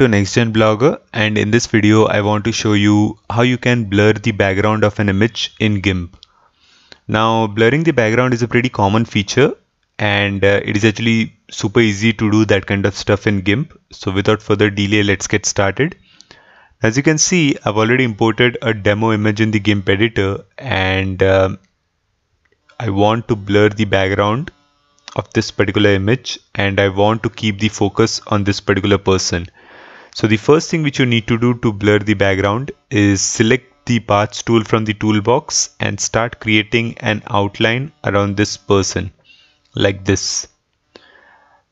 to NextGen Blogger and in this video I want to show you how you can blur the background of an image in GIMP. Now blurring the background is a pretty common feature and uh, it is actually super easy to do that kind of stuff in GIMP. So without further delay let's get started. As you can see I've already imported a demo image in the GIMP editor and uh, I want to blur the background of this particular image and I want to keep the focus on this particular person. So the first thing which you need to do to blur the background is select the paths tool from the toolbox and start creating an outline around this person like this.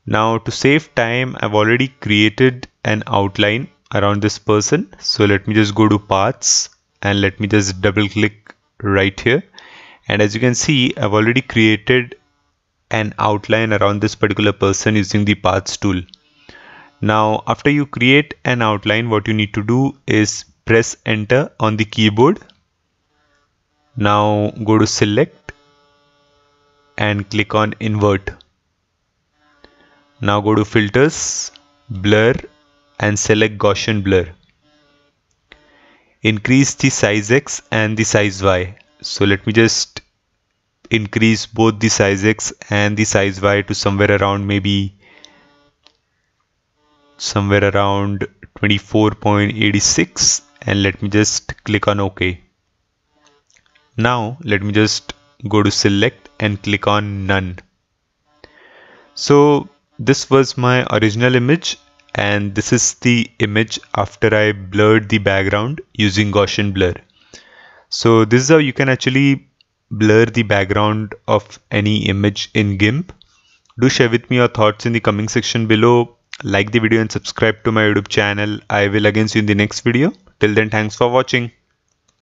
Now to save time I've already created an outline around this person. So let me just go to paths and let me just double click right here. And as you can see, I've already created an outline around this particular person using the paths tool. Now after you create an outline what you need to do is press enter on the keyboard. Now go to select and click on invert. Now go to filters, blur and select Gaussian blur. Increase the size X and the size Y. So let me just increase both the size X and the size Y to somewhere around maybe somewhere around 24.86 and let me just click on OK. Now let me just go to select and click on none. So this was my original image and this is the image after I blurred the background using Gaussian blur. So this is how you can actually blur the background of any image in GIMP. Do share with me your thoughts in the coming section below like the video and subscribe to my youtube channel i will again see you in the next video till then thanks for watching